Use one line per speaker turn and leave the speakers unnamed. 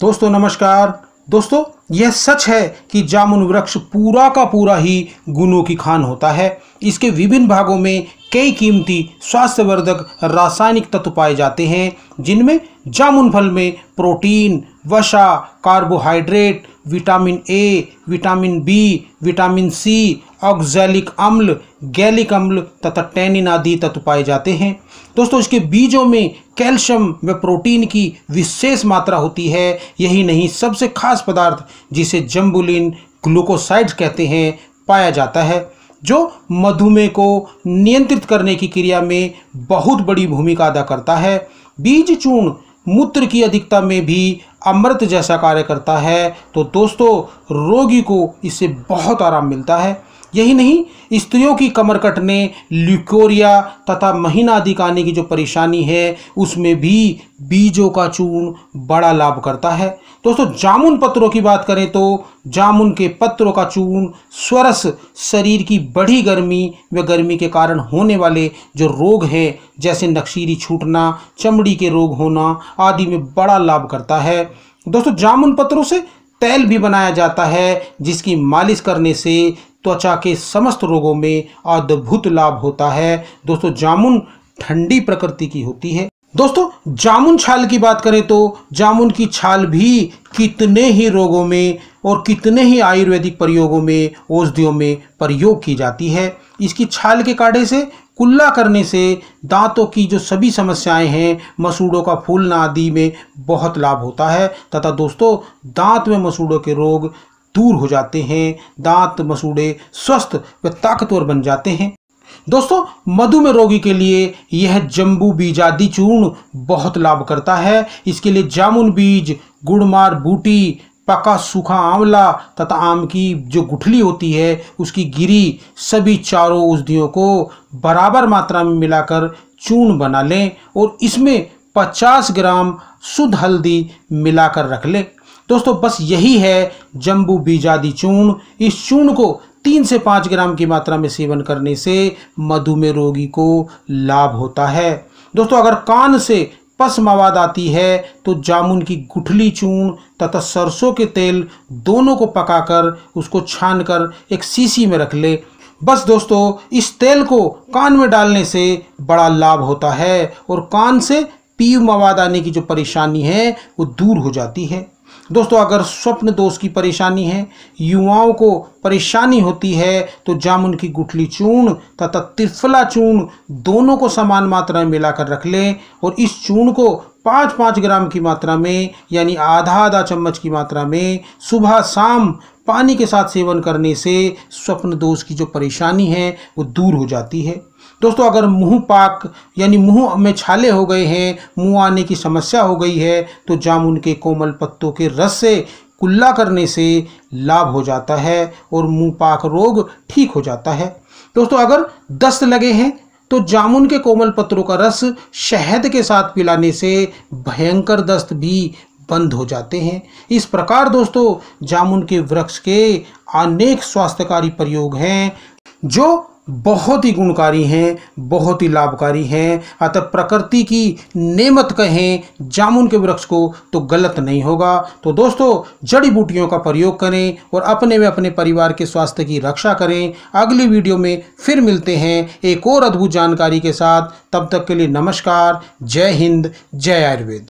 दोस्तों नमस्कार दोस्तों यह सच है कि जामुन वृक्ष पूरा का पूरा ही गुणों की खान होता है इसके विभिन्न भागों में कई कीमती स्वास्थ्यवर्धक रासायनिक तत्व पाए जाते हैं जिनमें जामुन फल में प्रोटीन वसा carbohydrate vitamin A vitamin B vitamin C oxalic अम्ल गैलिक अम्ल तथा टैनिन आदि तत्व पाए जाते हैं दोस्तों इसके बीजों में कैल्शियम व प्रोटीन की विशेष मात्रा होती है यही नहीं सबसे खास पदार्थ जिसे जम्बुलिन ग्लूकोसाइड्स कहते हैं पाया जाता है जो मधुमेह को नियंत्रित करने की क्रिया में बहुत बड़ी भूमिका अदा करता है बीज चूर्ण मूत्र की अधिकता में भी अमृत जैसा कार्य करता है तो दोस्तों रोगी को इससे बहुत आराम मिलता है यही नहीं स्त्रियों की कमर कटने ल्यूकोरिया तथा महीना आदि आने की जो परेशानी है उसमें भी बीजों का चूर्ण बड़ा लाभ करता है दोस्तों जामुन पत्रों की बात करें तो जामुन के पत्रों का चूर्ण स्वरस शरीर की बढ़ी गर्मी व गर्मी के कारण होने वाले जो रोग हैं जैसे नक्शीरी छूटना चमड़ी के रोग होना आदि में बड़ा लाभ करता है दोस्तों जामुन पत्रों से तेल भी बनाया जाता है जिसकी मालिश करने से त्वचा के समस्त रोगों में अद्भुत लाभ होता है दोस्तों जामुन ठंडी प्रकृति की होती है दोस्तों जामुन छाल की बात करें तो जामुन की छाल भी कितने ही रोगों में और कितने ही आयुर्वेदिक प्रयोगों में औषधियों में प्रयोग की जाती है इसकी छाल के काढ़े से कुल्ला करने से दांतों की जो सभी समस्याएं हैं मसूड़ों का फूलना आदि में बहुत लाभ होता है तथा दोस्तों दांत में मसूड़ों के रोग दूर हो जाते हैं दांत मसूड़े स्वस्थ व ताकतवर बन जाते हैं दोस्तों मधुमेह रोगी के लिए यह जम्बू बीज आदि चूर्ण बहुत लाभ करता है इसके लिए जामुन बीज गुड़मार बूटी पका सूखा आंवला तथा आम की जो गुठली होती है उसकी गिरी सभी चारों औषधियों को बराबर मात्रा में मिलाकर चूर्ण बना लें और इसमें 50 ग्राम शुद्ध हल्दी मिलाकर रख लें दोस्तों बस यही है जम्बू बीजादी चूर्ण इस चूर्ण को तीन से पाँच ग्राम की मात्रा में सेवन करने से मधुमेह रोगी को लाभ होता है दोस्तों अगर कान से पस मवाद आती है तो जामुन की गुठली चून तथा सरसों के तेल दोनों को पकाकर उसको छानकर एक सीसी में रख ले बस दोस्तों इस तेल को कान में डालने से बड़ा लाभ होता है और कान से पीव मवाद आने की जो परेशानी है वो दूर हो जाती है दोस्तों अगर स्वप्न दोष तो की परेशानी है युवाओं को परेशानी होती है तो जामुन की गुठली चूर्ण तथा त्रिफला चूर्ण दोनों को समान मात्रा में मिलाकर रख लें और इस चूर्ण को पाँच पाँच ग्राम की मात्रा में यानी आधा आधा चम्मच की मात्रा में सुबह शाम पानी के साथ सेवन करने से स्वप्न दोष की जो परेशानी है वो दूर हो जाती है दोस्तों अगर मुंह पाक यानी मुंह में छाले हो गए हैं मुंह आने की समस्या हो गई है तो जामुन के कोमल पत्तों के रस से कुल्ला करने से लाभ हो जाता है और मुंह पाक रोग ठीक हो जाता है दोस्तों अगर दस्त लगे हैं तो जामुन के कोमल पत्रों का रस शहद के साथ पिलाने से भयंकर दस्त भी बंद हो जाते हैं इस प्रकार दोस्तों जामुन के वृक्ष के अनेक स्वास्थ्यकारी प्रयोग हैं जो बहुत ही गुणकारी हैं बहुत ही लाभकारी हैं अतः प्रकृति की नेमत कहें जामुन के वृक्ष को तो गलत नहीं होगा तो दोस्तों जड़ी बूटियों का प्रयोग करें और अपने में अपने परिवार के स्वास्थ्य की रक्षा करें अगली वीडियो में फिर मिलते हैं एक और अद्भुत जानकारी के साथ तब तक के लिए नमस्कार जय हिंद जय आयुर्वेद